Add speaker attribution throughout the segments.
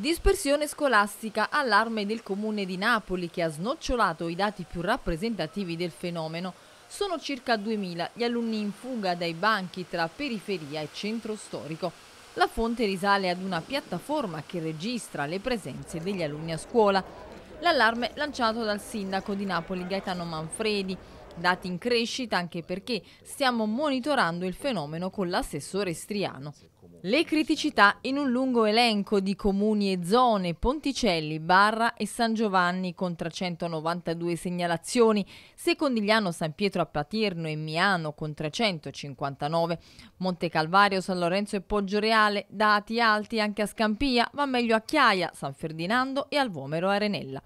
Speaker 1: Dispersione scolastica, allarme del comune di Napoli che ha snocciolato i dati più rappresentativi del fenomeno. Sono circa 2.000 gli alunni in fuga dai banchi tra periferia e centro storico. La fonte risale ad una piattaforma che registra le presenze degli alunni a scuola. L'allarme lanciato dal sindaco di Napoli Gaetano Manfredi. Dati in crescita anche perché stiamo monitorando il fenomeno con l'assessore Striano. Le criticità in un lungo elenco di comuni e zone, Ponticelli, Barra e San Giovanni con 392 segnalazioni, Secondigliano, San Pietro a Patirno e Miano con 359, Monte Calvario, San Lorenzo e Poggio Reale, dati alti anche a Scampia, ma meglio a Chiaia, San Ferdinando e al Vomero Arenella.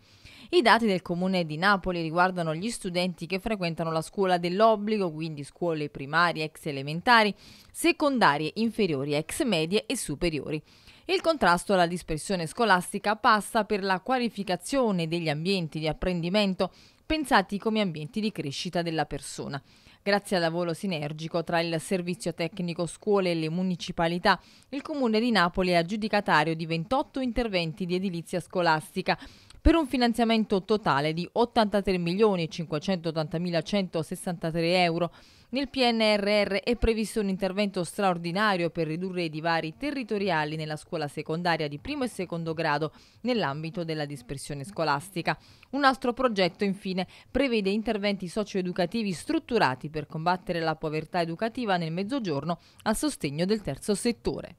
Speaker 1: I dati del comune di Napoli riguardano gli studenti che frequentano la scuola dell'obbligo, quindi scuole primarie, ex elementari, secondarie, inferiori, ex medie e superiori. Il contrasto alla dispersione scolastica passa per la qualificazione degli ambienti di apprendimento pensati come ambienti di crescita della persona. Grazie al lavoro sinergico tra il servizio tecnico scuole e le municipalità, il Comune di Napoli è aggiudicatario di 28 interventi di edilizia scolastica per un finanziamento totale di 83.580.163 euro nel PNRR è previsto un intervento straordinario per ridurre i divari territoriali nella scuola secondaria di primo e secondo grado nell'ambito della dispersione scolastica. Un altro progetto, infine, prevede interventi socioeducativi strutturati per combattere la povertà educativa nel mezzogiorno a sostegno del terzo settore.